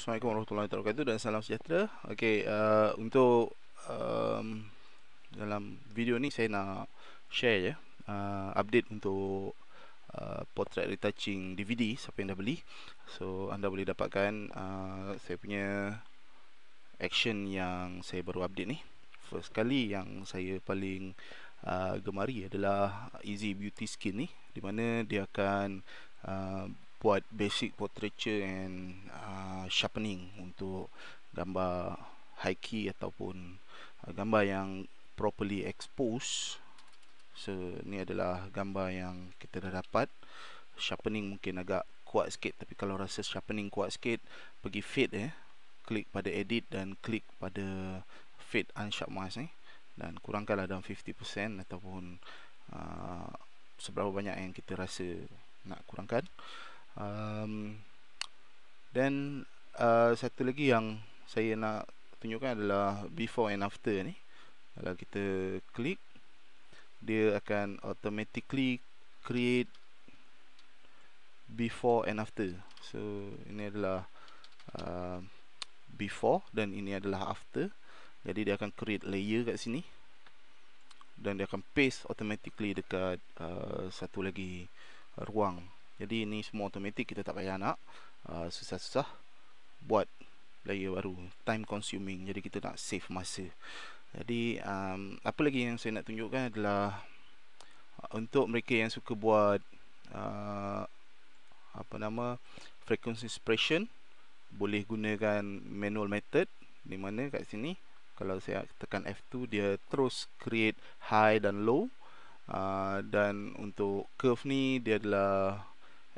Assalamualaikum warahmatullahi wabarakatuh dan salam sejahtera. Okey, uh, untuk um, dalam video ni saya nak share ya uh, update untuk uh, portrait retouching DVD siapa yang dah beli. So anda boleh dapatkan uh, saya punya action yang saya baru update ni. First kali yang saya paling uh, gemari adalah Easy Beauty Skin ni di mana dia akan uh, buat basic portraiture and uh, sharpening untuk gambar high key ataupun uh, gambar yang properly exposed so ni adalah gambar yang kita dah dapat sharpening mungkin agak kuat sikit tapi kalau rasa sharpening kuat sikit pergi fade eh klik pada edit dan klik pada fade unsharp mask ni eh. dan kurangkanlah dalam 50% ataupun uh, seberapa banyak yang kita rasa nak kurangkan um, Then uh, Satu lagi yang saya nak Tunjukkan adalah before and after ni Kalau kita klik Dia akan Automatically create Before and after So ini adalah uh, Before Dan ini adalah after Jadi dia akan create layer kat sini Dan dia akan paste Automatically dekat uh, Satu lagi ruang jadi ni semua automatic kita tak payah nak uh, susah-susah buat layer baru. Time consuming. Jadi kita nak save masa. Jadi um, apa lagi yang saya nak tunjukkan adalah uh, untuk mereka yang suka buat uh, apa nama frequency expression boleh gunakan manual method di mana kat sini kalau saya tekan F2 dia terus create high dan low uh, dan untuk curve ni dia adalah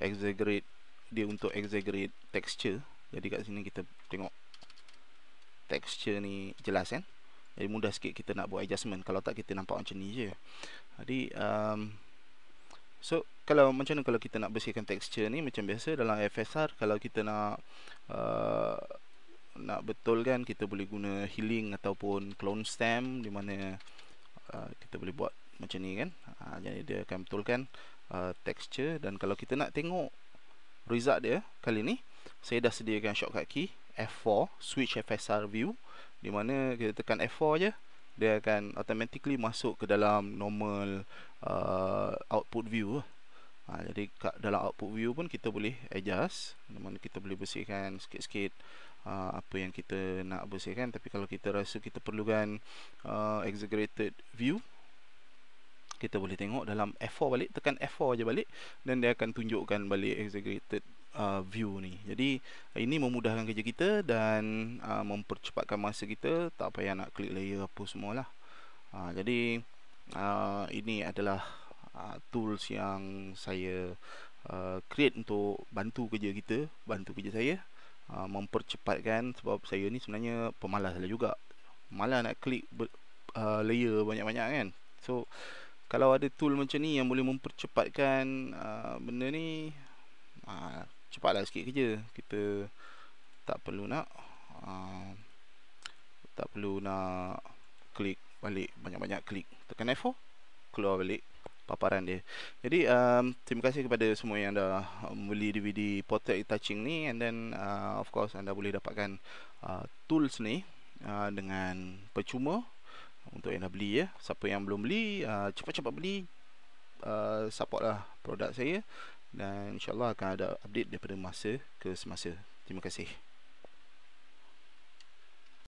exaggerate dia untuk exaggerate texture jadi kat sini kita tengok texture ni jelas kan jadi mudah sikit kita nak buat adjustment kalau tak kita nampak macam ni je jadi um, so kalau macam mana kalau kita nak bersihkan texture ni macam biasa dalam FSR kalau kita nak uh, nak betulkan kita boleh guna healing ataupun clone stamp di mana uh, kita boleh buat macam ni kan ha, jadi dia akan betulkan uh, texture dan kalau kita nak tengok result dia kali ni saya dah sediakan shortcut key F4 switch FSR view di mana kita tekan F4 je dia akan automatically masuk ke dalam normal uh, output view ha, jadi kat dalam output view pun kita boleh adjust di mana kita boleh bersihkan sikit-sikit Uh, apa yang kita nak bersihkan tapi kalau kita rasa kita perlukan uh, exaggerated view kita boleh tengok dalam F4 balik tekan F4 aja balik dan dia akan tunjukkan balik Exaggerated uh, view ni jadi ini memudahkan kerja kita dan uh, mempercepatkan masa kita tak payah nak klik layer apa semualah uh, jadi uh, ini adalah uh, tools yang saya uh, create untuk bantu kerja kita bantu kerja saya uh, mempercepatkan sebab saya ni sebenarnya pemalas lah juga malas nak klik ber, uh, layer banyak-banyak kan so uh, kalau ada tool macam ni yang boleh mempercepatkan uh, benda ni uh, cepatlah sikit kerja kita tak perlu nak uh, tak perlu nak klik balik banyak-banyak klik tekan F4 keluar balik paparan dia jadi um, terima kasih kepada semua yang dah beli DVD portrait touching ni and then uh, of course anda boleh dapatkan uh, tools ni uh, dengan percuma untuk yang dah beli ya. Siapa yang belum beli, ah, cepat-cepat uh, beli. Uh, lah produk saya dan insyaallah akan ada update daripada masa ke semasa. Terima kasih.